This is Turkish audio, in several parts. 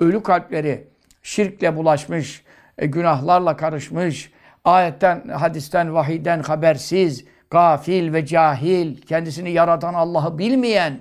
ölü kalpleri şirkle bulaşmış, e, günahlarla karışmış, ayetten, hadisten, vahiden habersiz, gafil ve cahil, kendisini yaratan Allah'ı bilmeyen,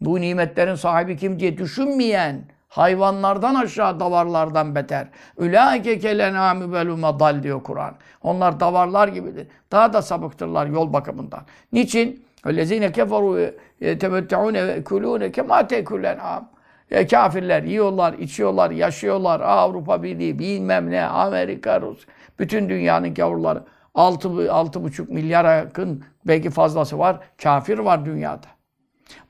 bu nimetlerin sahibi kim diye düşünmeyen, hayvanlardan aşağı davarlardan beter. Ülâike kelenâmi velûme dal diyor Kur'an. Onlar davarlar gibidir. Daha da sabıktırlar yol bakımından. Niçin? Öllezîne keferû e, temetteûne ve kulûne kemâ tekullenâm. E, kafirler yiyorlar, içiyorlar, yaşıyorlar. Avrupa Birliği, bilmem ne, Amerika, Rus. Bütün dünyanın gavurları. 6-6,5 milyara yakın belki fazlası var. Kafir var dünyada.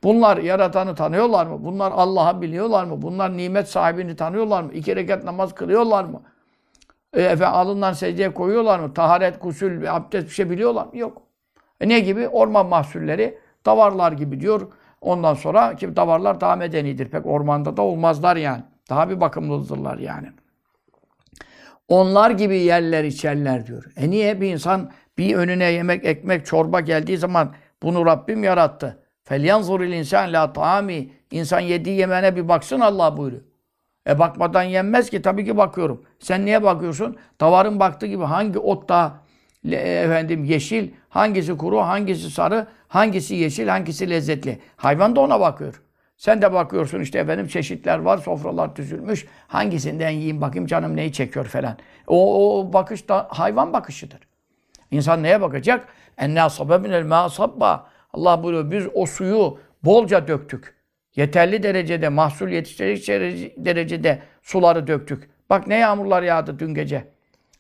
Bunlar yaratanı tanıyorlar mı? Bunlar Allah'ı biliyorlar mı? Bunlar nimet sahibini tanıyorlar mı? İki rekat namaz kılıyorlar mı? E, efe alından secdeye koyuyorlar mı? Taharet, kusül, abdest bir şey biliyorlar mı? Yok. E, ne gibi? Orman mahsulleri, tavarlar gibi diyor. Ondan sonra ki davarlar daha medenidir. Pek ormanda da olmazlar yani. Daha bir bakımlıdırlar yani. Onlar gibi yerler içerler diyor. E niye bir insan bir önüne yemek, ekmek, çorba geldiği zaman bunu Rabbim yarattı. فَلْيَنْظُرِ الْاِنْسَانْ la taami İnsan yediği yemeğine bir baksın Allah buyuruyor. E bakmadan yenmez ki tabii ki bakıyorum. Sen niye bakıyorsun? Davarın baktığı gibi hangi ot daha e, efendim yeşil, hangisi kuru, hangisi sarı, hangisi yeşil, hangisi lezzetli. Hayvan da ona bakıyor. Sen de bakıyorsun işte efendim çeşitler var, sofralar düzülmüş. Hangisinden yiyeyim bakayım canım neyi çekiyor falan. O, o bakış da hayvan bakışıdır. İnsan neye bakacak? Enna sababinel ma sabba. Allah buyuruyor biz o suyu bolca döktük. Yeterli derecede mahsul yetiştirecek derecede suları döktük. Bak ne yağmurlar yağdı dün gece.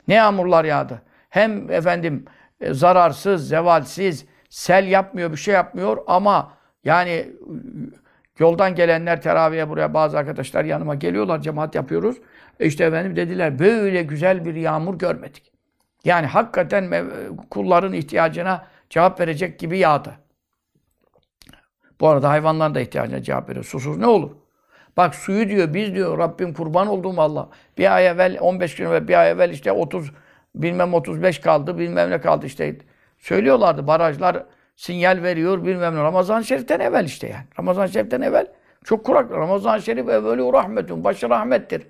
Ne yağmurlar yağdı. Hem efendim e, zararsız, zevalsiz, sel yapmıyor, bir şey yapmıyor ama yani e, yoldan gelenler teraviye buraya bazı arkadaşlar yanıma geliyorlar, cemaat yapıyoruz. E işte efendim dediler böyle güzel bir yağmur görmedik. Yani hakikaten kulların ihtiyacına cevap verecek gibi yağdı. Bu arada hayvanların da ihtiyacına cevap veriyor. Susuz ne olur? Bak suyu diyor biz diyor Rabbim kurban olduğum Allah. Bir ay evvel 15 gün ve bir ay evvel işte 30 bilmem 35 kaldı, bilmem ne kaldı işte. Söylüyorlardı barajlar sinyal veriyor bilmem ne. Ramazan-ı Şerif'ten evvel işte yani. Ramazan-ı Şerif'ten evvel çok kurak. Ramazan-ı Şerif evveli rahmetun. Başı rahmettir.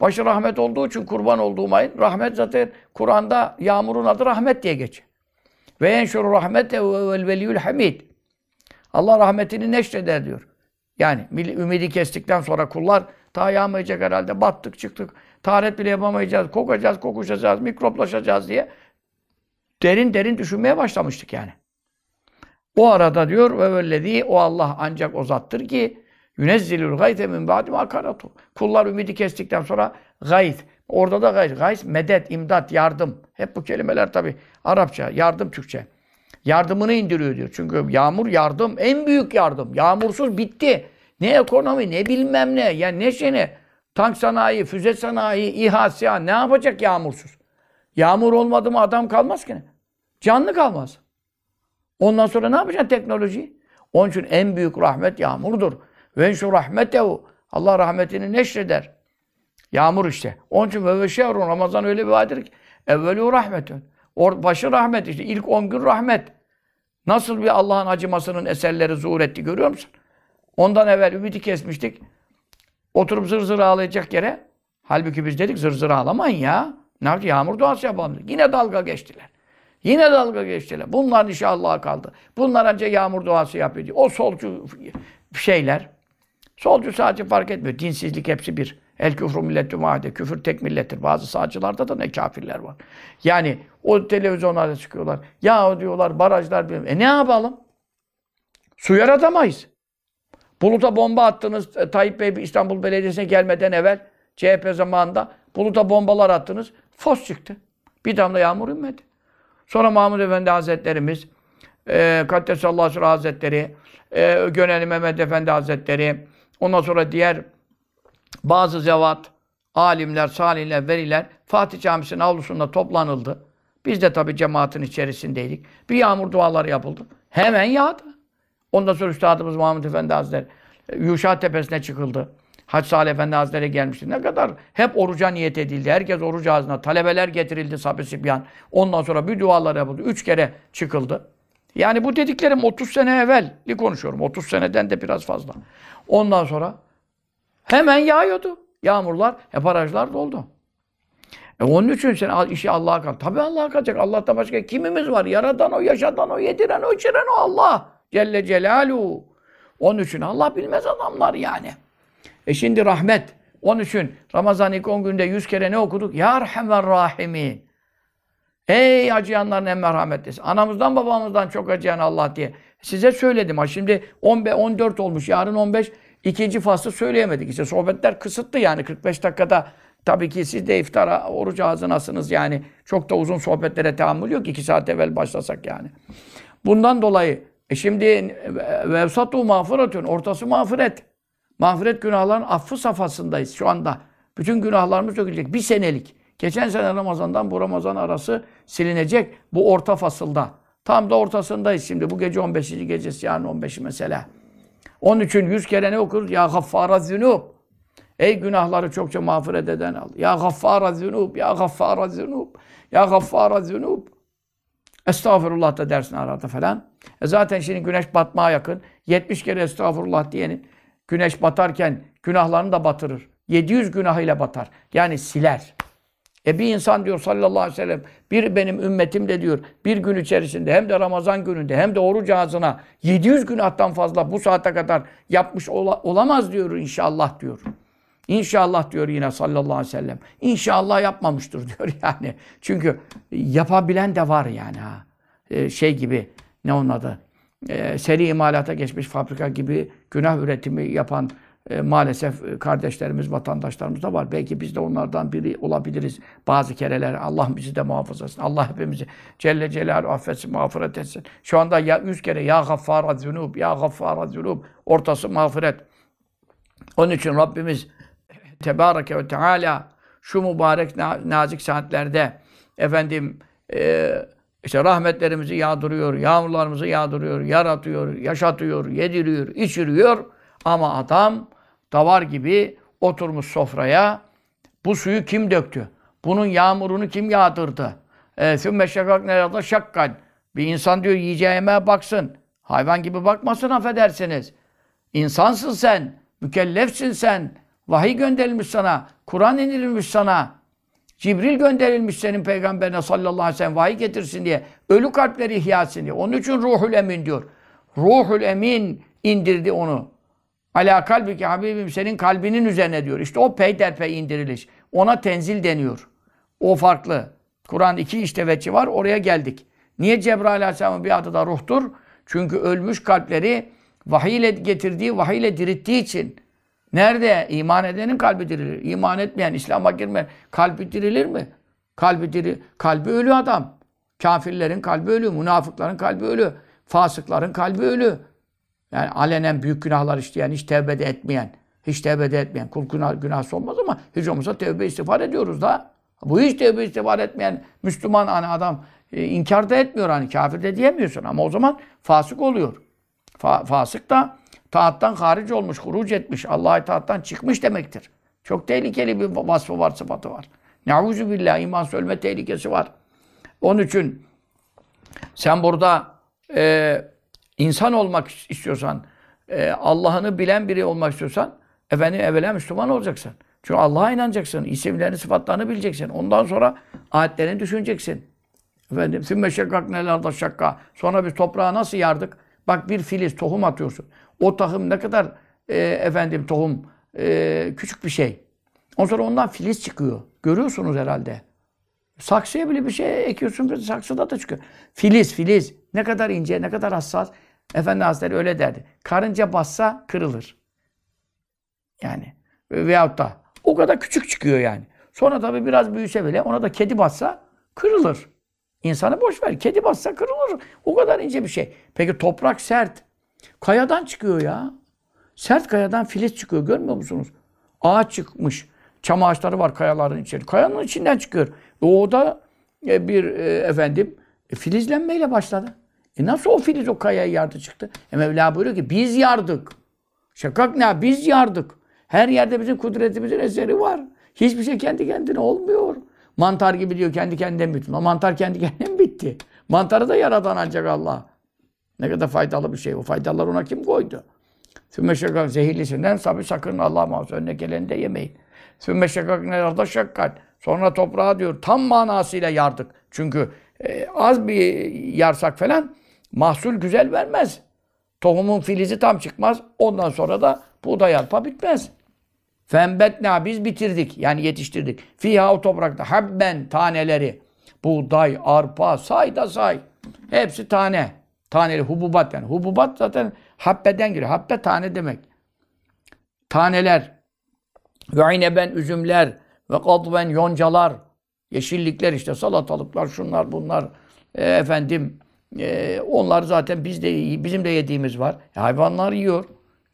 Başı rahmet olduğu için kurban olduğum ayın. Rahmet zaten Kur'an'da yağmurun adı rahmet diye geçiyor. Ve enşuru rahmet vel veliyül hamid. Allah rahmetini neşreder diyor. Yani ümidi kestikten sonra kullar ta yağmayacak herhalde battık çıktık. Taharet bile yapamayacağız, kokacağız, kokuşacağız, mikroplaşacağız diye derin derin düşünmeye başlamıştık yani. O arada diyor ve vellezî o Allah ancak o zattır ki yünezzilül gayte min ba'di makaratu. Kullar ümidi kestikten sonra gayt. Orada da gayt. Gayt medet, imdat, yardım. Hep bu kelimeler tabi Arapça, yardım Türkçe. Yardımını indiriyor diyor. Çünkü yağmur yardım, en büyük yardım. Yağmursuz bitti. Ne ekonomi, ne bilmem ne, yani ne şey ne. Tank sanayi, füze sanayi, İHA, SİHA ne yapacak yağmursuz? Yağmur olmadı mı adam kalmaz ki. Canlı kalmaz. Ondan sonra ne yapacaksın teknolojiyi? Onun için en büyük rahmet yağmurdur. Ve şu rahmetehu. Allah rahmetini neşreder. Yağmur işte. Onun için ve şehrun Ramazan öyle bir aydır ki evvelu rahmetün. Or, başı rahmet işte. İlk on gün rahmet. Nasıl bir Allah'ın acımasının eserleri zuhur etti görüyor musun? Ondan evvel ümidi kesmiştik. Oturup zır zır ağlayacak yere. Halbuki biz dedik zır zır ağlamayın ya. Ne yapacağız? Yağmur duası yapalım. Yine dalga geçtiler. Yine dalga geçtiler. Bunlar inşallah kaldı. Bunlar ancak yağmur duası yapıyor diye. O solcu şeyler. Solcu sadece fark etmiyor. Dinsizlik hepsi bir. El küfrü milletü vahide. Küfür tek millettir. Bazı sağcılarda da ne kafirler var. Yani o televizyonlarda çıkıyorlar. Ya diyorlar barajlar bilmem. E ne yapalım? Su yaratamayız. Bulut'a bomba attınız. E, Tayyip Bey İstanbul Belediyesi'ne gelmeden evvel CHP zamanında Bulut'a bombalar attınız. Fos çıktı. Bir damla yağmur inmedi. Sonra Mahmud Efendi Hazretlerimiz, e, Kaddesallahu Sura Hazretleri, e, Göneli Mehmet Efendi Hazretleri, ondan sonra diğer bazı zevat, alimler, salihler, veliler Fatih Camisi'nin avlusunda toplanıldı. Biz de tabii cemaatin içerisindeydik. Bir yağmur duaları yapıldı. Hemen yağdı. Ondan sonra Üstadımız Muhammed Efendi Hazretleri e, Yuşa Tepesi'ne çıkıldı. Hac Salih Efendi Hazretleri gelmişti. Ne kadar hep oruca niyet edildi. Herkes oruç ağzına. Talebeler getirildi sahabe sibyan. Ondan sonra bir dualar yapıldı. Üç kere çıkıldı. Yani bu dediklerim 30 sene evvelli konuşuyorum. 30 seneden de biraz fazla. Ondan sonra hemen yağıyordu. Yağmurlar, Hep barajlar doldu. E onun için sen işi Allah'a kal. Tabii Allah'a kalacak. Allah'tan başka kimimiz var? Yaradan o, yaşatan o, yediren o, içiren o Allah. Celle Celaluhu. Onun için Allah bilmez adamlar yani. E şimdi rahmet. Onun için Ramazan ilk 10 günde 100 kere ne okuduk? Ya Erhamer Rahimin. Ey acıyanların en merhametlisi. Anamızdan babamızdan çok acıyan Allah diye. Size söyledim. Ha şimdi 15, 14 olmuş. Yarın 15 ikinci faslı söyleyemedik. İşte sohbetler kısıttı yani 45 dakikada. Tabii ki siz de iftara oruç ağzınasınız yani. Çok da uzun sohbetlere tahammül yok. 2 saat evvel başlasak yani. Bundan dolayı e şimdi e, vevsatu mağfiretün, ortası mağfiret. Mağfiret günahların affı safhasındayız şu anda. Bütün günahlarımız dökülecek. Bir senelik. Geçen sene Ramazan'dan bu Ramazan arası silinecek bu orta fasılda. Tam da ortasındayız şimdi. Bu gece 15. gecesi yani 15 mesela. Onun için yüz kere ne okuruz? Ya gaffara zünub. Ey günahları çokça mağfiret eden al. Ya gaffara zünub, ya gaffara zünub, ya gaffara zünub. Estağfurullah da dersin arada falan. E zaten şimdi güneş batmaya yakın. 70 kere estağfurullah diyenin güneş batarken günahlarını da batırır. 700 günahıyla batar. Yani siler. E bir insan diyor sallallahu aleyhi ve sellem bir benim ümmetim de diyor bir gün içerisinde hem de Ramazan gününde hem de oruç ağzına 700 günahtan fazla bu saate kadar yapmış ola, olamaz diyor inşallah diyor. İnşallah diyor yine sallallahu aleyhi ve sellem. İnşallah yapmamıştır diyor yani. Çünkü yapabilen de var yani ha. Ee, şey gibi ne onun adı? Ee, seri imalata geçmiş fabrika gibi günah üretimi yapan e, maalesef e, kardeşlerimiz, vatandaşlarımız da var. Belki biz de onlardan biri olabiliriz bazı kereler. Allah bizi de muhafaza etsin. Allah hepimizi Celle Celaluhu affetsin, mağfiret etsin. Şu anda ya yüz kere ya gaffara zünub, ya gaffara zünub ortası mağfiret. Onun için Rabbimiz Tebareke ve Teala şu mübarek nazik saatlerde efendim e, işte rahmetlerimizi yağdırıyor, yağmurlarımızı yağdırıyor, yaratıyor, yaşatıyor, yediriyor, içiriyor. Ama adam davar gibi oturmuş sofraya bu suyu kim döktü? Bunun yağmurunu kim yağdırdı? E, sümme şakak nerede şakkan. Bir insan diyor yiyeceğime baksın. Hayvan gibi bakmasın affedersiniz. İnsansın sen. Mükellefsin sen. Vahiy gönderilmiş sana. Kur'an indirilmiş sana. Cibril gönderilmiş senin peygamberine sallallahu aleyhi ve sellem vahiy getirsin diye. Ölü kalpleri ihyasın diye. Onun için ruhul emin diyor. Ruhul emin indirdi onu. Ala ki Habibim senin kalbinin üzerine diyor. İşte o peyderpey indiriliş. Ona tenzil deniyor. O farklı. Kur'an iki işte işteveçi var oraya geldik. Niye Cebrail Aleyhisselam'ın bir adı da ruhtur? Çünkü ölmüş kalpleri vahiy ile getirdiği, vahiy ile dirittiği için Nerede? İman edenin kalbi dirilir. İman etmeyen, İslam'a girmeyen kalbi dirilir mi? Kalbi diri, kalbi ölü adam. Kafirlerin kalbi ölü, münafıkların kalbi ölü, fasıkların kalbi ölü. Yani alenen büyük günahlar işleyen, hiç tevbe de etmeyen, hiç tevbe de etmeyen. Kul günah, günahsız olmaz ama hiç olmazsa tevbe istiğfar ediyoruz da. Bu hiç tevbe istiğfar etmeyen Müslüman hani adam e, inkar da etmiyor hani kafir de diyemiyorsun ama o zaman fasık oluyor fasık da taattan haric olmuş, huruc etmiş, Allah'a taattan çıkmış demektir. Çok tehlikeli bir vasfı var, sıfatı var. Neuzu billah, imansız ölme tehlikesi var. Onun için sen burada e, insan olmak istiyorsan, e, Allah'ını bilen biri olmak istiyorsan, efendim evvela Müslüman olacaksın. Çünkü Allah'a inanacaksın, isimlerini, sıfatlarını bileceksin. Ondan sonra ayetlerini düşüneceksin. Efendim, sümme şekkak nelerde şakka. Sonra biz toprağa nasıl yardık? Bak bir filiz tohum atıyorsun. O tohum ne kadar e, efendim tohum e, küçük bir şey. Ondan sonra ondan filiz çıkıyor. Görüyorsunuz herhalde. Saksıya bile bir şey ekiyorsun, saksıda da çıkıyor. Filiz, filiz. Ne kadar ince, ne kadar hassas. Efendi Hazretleri öyle derdi. Karınca bassa kırılır. Yani. Veyahut da o kadar küçük çıkıyor yani. Sonra tabii biraz büyüse bile ona da kedi bassa kırılır. İnsanı boş ver. Kedi bassa kırılır. O kadar ince bir şey. Peki toprak sert. Kayadan çıkıyor ya. Sert kayadan filiz çıkıyor. Görmüyor musunuz? Ağaç çıkmış. Çam ağaçları var kayaların içeri. Kayanın içinden çıkıyor. E, o Doğuda e, bir e, efendim e, filizlenmeyle başladı. E nasıl o filiz o kayaya yardı çıktı? E Mevla buyuruyor ki biz yardık. Şakak ne? Biz yardık. Her yerde bizim kudretimizin eseri var. Hiçbir şey kendi kendine olmuyor. Mantar gibi diyor kendi kendine bitme. Mantar kendi kendine bitti. Mantarı da yaradan ancak Allah. Ne kadar faydalı bir şey. O faydalar ona kim koydu? Sümme şakak zehirlisinden sabi sakın Allah muhafaza önüne geleni de yemeyin. Sümme şakak nelarda şakkat. Sonra toprağa diyor tam manasıyla yardık. Çünkü e, az bir yarsak falan mahsul güzel vermez. Tohumun filizi tam çıkmaz. Ondan sonra da buğday arpa bitmez. Fembetna biz bitirdik. Yani yetiştirdik. Fiha o toprakta. Habben taneleri. Buğday, arpa, say da say. Hepsi tane. Taneli hububat yani. Hububat zaten habbeden geliyor. Habbe tane demek. Taneler. Ve ineben üzümler. Ve kadven yoncalar. Yeşillikler işte salatalıklar şunlar bunlar. E, efendim e, onlar zaten biz de bizim de yediğimiz var. E, hayvanlar yiyor.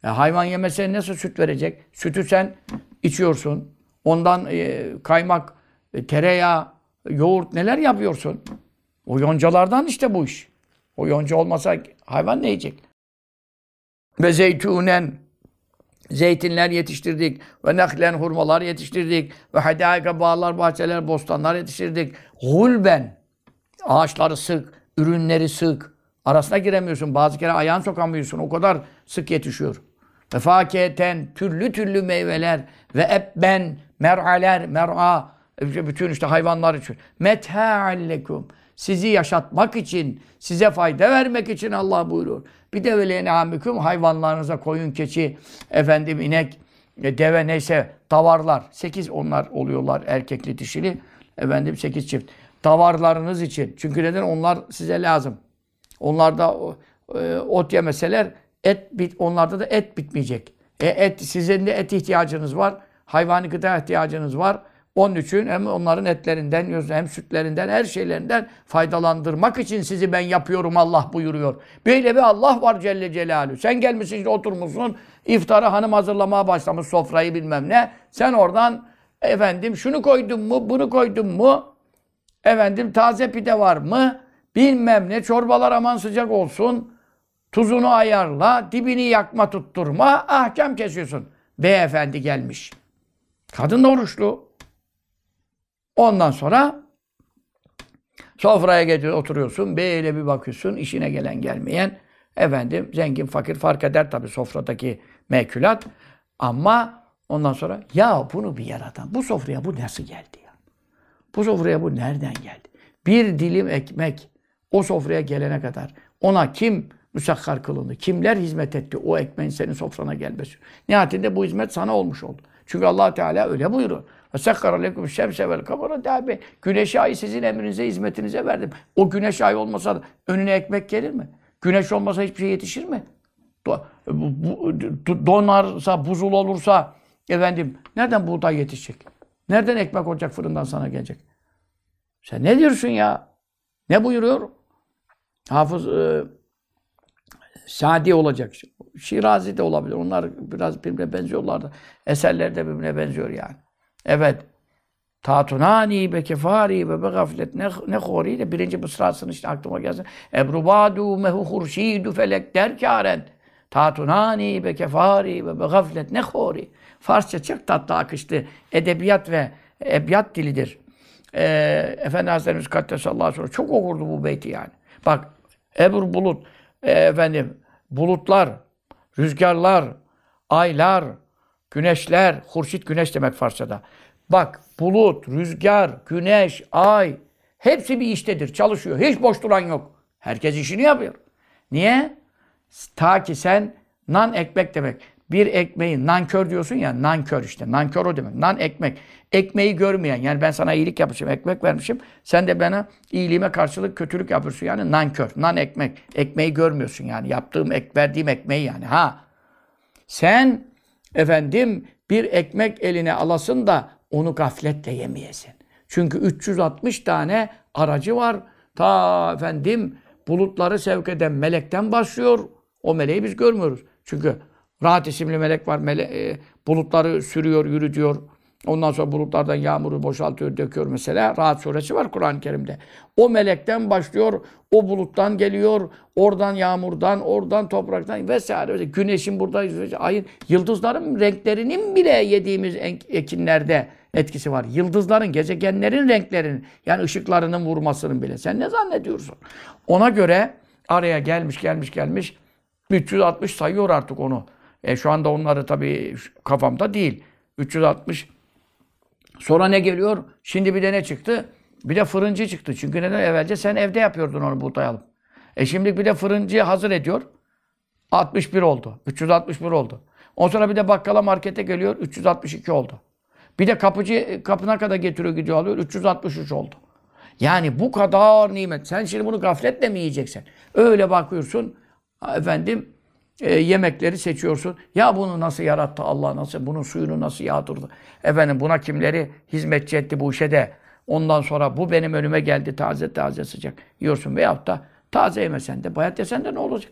E, hayvan yemese nasıl süt verecek? Sütü sen içiyorsun. Ondan e, kaymak, e, tereyağı, yoğurt neler yapıyorsun? O yoncalardan işte bu iş. O yonca olmasa hayvan ne yiyecek? Ve zeytunen zeytinler yetiştirdik. Ve nehlen hurmalar yetiştirdik. Ve hedâike bağlar, bahçeler, bostanlar yetiştirdik. Hulben ağaçları sık, ürünleri sık. Arasına giremiyorsun. Bazı kere ayağını sokamıyorsun. O kadar sık yetişiyor. Ve fakiyeten türlü türlü meyveler ve ebben mer'aler mer'a bütün işte hayvanlar için. Metha'allekum. Sizi yaşatmak için, size fayda vermek için Allah buyurur. Bir de öyle amikum hayvanlarınıza koyun, keçi, efendim inek, e, deve neyse tavarlar. Sekiz onlar oluyorlar erkekli dişili. Efendim sekiz çift. Tavarlarınız için. Çünkü neden? Onlar size lazım. Onlar da e, ot yemeseler Et bit, onlarda da et bitmeyecek. E et, sizin de et ihtiyacınız var. Hayvani gıda ihtiyacınız var. Onun için hem onların etlerinden, hem sütlerinden, her şeylerinden faydalandırmak için sizi ben yapıyorum Allah buyuruyor. Böyle bir Allah var Celle Celaluhu. Sen gelmişsin oturmuşsun, iftara hanım hazırlamaya başlamış sofrayı bilmem ne. Sen oradan efendim şunu koydun mu, bunu koydun mu, efendim taze pide var mı, bilmem ne, çorbalar aman sıcak olsun, Tuzunu ayarla, dibini yakma tutturma, ahkam kesiyorsun. Beyefendi gelmiş. Kadın da oruçlu. Ondan sonra sofraya getir, oturuyorsun, böyle bir bakıyorsun, işine gelen gelmeyen. Efendim zengin fakir fark eder tabii sofradaki mekülat Ama ondan sonra ya bunu bir yaradan, bu sofraya bu nasıl geldi ya? Bu sofraya bu nereden geldi? Bir dilim ekmek o sofraya gelene kadar ona kim müsakkar kılındı. Kimler hizmet etti o ekmeğin senin sofrana gelmesi. Nihayetinde bu hizmet sana olmuş oldu. Çünkü allah Teala öyle buyuruyor. وَسَخَّرَ لَكُمْ شَمْسَ وَالْقَمَرَ دَابِ Güneş ayı sizin emrinize, hizmetinize verdim. O güneş ayı olmasa da önüne ekmek gelir mi? Güneş olmasa hiçbir şey yetişir mi? Donarsa, buzul olursa efendim nereden buğday yetişecek? Nereden ekmek olacak fırından sana gelecek? Sen ne diyorsun ya? Ne buyuruyor? Hafız e, Sadi olacak. Şirazi de olabilir. Onlar biraz birbirine benziyorlar da. Eserler de birbirine benziyor yani. Evet. Tatunani be kefari ve be gaflet ne, ne hori de birinci mısrasını işte aklıma gelsin. Ebrubadu mehu hurşidu felek derkaren. Tatunani be kefari ve be gaflet ne hori. Farsça çok tatlı akışlı edebiyat ve ebiyat dilidir. Ee, Efendi Hazretlerimiz Kaddesallahu aleyhi ve sellem çok okurdu bu beyti yani. Bak Ebru Bulut e, efendim bulutlar, rüzgarlar, aylar, güneşler, hurşit güneş demek Farsça'da. Bak bulut, rüzgar, güneş, ay hepsi bir iştedir, çalışıyor. Hiç boş duran yok. Herkes işini yapıyor. Niye? Ta ki sen nan ekmek demek bir ekmeği nankör diyorsun ya nankör işte nankör o demek. Nan ekmek. Ekmeği görmeyen yani ben sana iyilik yapmışım ekmek vermişim. Sen de bana iyiliğime karşılık kötülük yapıyorsun yani nankör. Nan ekmek. Ekmeği görmüyorsun yani yaptığım ek, verdiğim ekmeği yani ha. Sen efendim bir ekmek eline alasın da onu gafletle yemeyesin. Çünkü 360 tane aracı var. Ta efendim bulutları sevk eden melekten başlıyor. O meleği biz görmüyoruz. Çünkü Rahat isimli melek var. Mele e, bulutları sürüyor, yürütüyor. Ondan sonra bulutlardan yağmuru boşaltıyor, döküyor mesela. Rahat suresi var Kur'an-ı Kerim'de. O melekten başlıyor, o buluttan geliyor, oradan yağmurdan, oradan topraktan vesaire. Güneşin burada, ayın, yıldızların renklerinin bile yediğimiz ekinlerde etkisi var. Yıldızların, gezegenlerin renklerinin, yani ışıklarının vurmasının bile. Sen ne zannediyorsun? Ona göre araya gelmiş, gelmiş, gelmiş. 360 sayıyor artık onu. E şu anda onları tabii kafamda değil. 360. Sonra ne geliyor? Şimdi bir de ne çıktı? Bir de fırıncı çıktı. Çünkü neden? Evvelce sen evde yapıyordun onu buğday alıp. E şimdi bir de fırıncıyı hazır ediyor. 61 oldu. 361 oldu. Ondan sonra bir de bakkala markete geliyor. 362 oldu. Bir de kapıcı e, kapına kadar getiriyor gidiyor alıyor. 363 oldu. Yani bu kadar nimet. Sen şimdi bunu gafletle mi yiyeceksin? Öyle bakıyorsun. Efendim e, yemekleri seçiyorsun. Ya bunu nasıl yarattı Allah nasıl, bunun suyunu nasıl yağdırdı? Efendim buna kimleri hizmetçi etti bu işe de? Ondan sonra bu benim önüme geldi taze taze sıcak yiyorsun. Veyahut da taze yemesen de bayat yesen de ne olacak?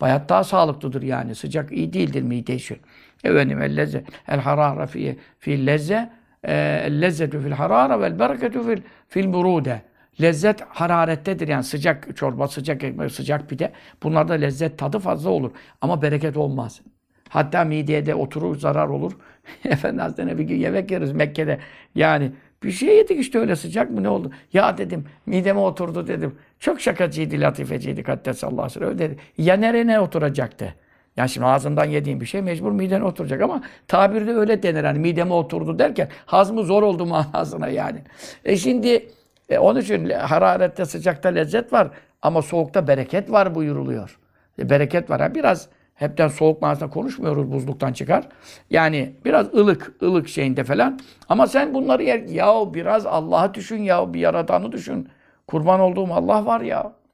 Bayat daha sağlıklıdır yani. Sıcak iyi değildir mide için. Efendim el lezze el harara fi, fi lezze e, lezzetu fil harara vel bereketu fil, fil burude. Lezzet hararettedir yani sıcak çorba, sıcak ekmek, sıcak pide. Bunlarda lezzet tadı fazla olur ama bereket olmaz. Hatta mideye de oturur zarar olur. Efendi Hazretleri'ne bir gün yemek yeriz Mekke'de. Yani bir şey yedik işte öyle sıcak mı ne oldu? Ya dedim mideme oturdu dedim. Çok şakacıydı, latifeciydi Kaddesallahu aleyhi ve sellem. Öyle dedi. Ya nereye oturacaktı? Yani şimdi ağzından yediğim bir şey mecbur midene oturacak ama tabirde öyle denir. Hani mideme oturdu derken hazmı zor oldu manasına yani. E şimdi e onun için hararette, sıcakta lezzet var ama soğukta bereket var buyuruluyor. E, bereket var. Yani biraz hepten soğuk manasında konuşmuyoruz buzluktan çıkar. Yani biraz ılık, ılık şeyinde falan. Ama sen bunları yer, yahu biraz Allah'ı düşün yahu bir yaradanı düşün. Kurban olduğum Allah var ya.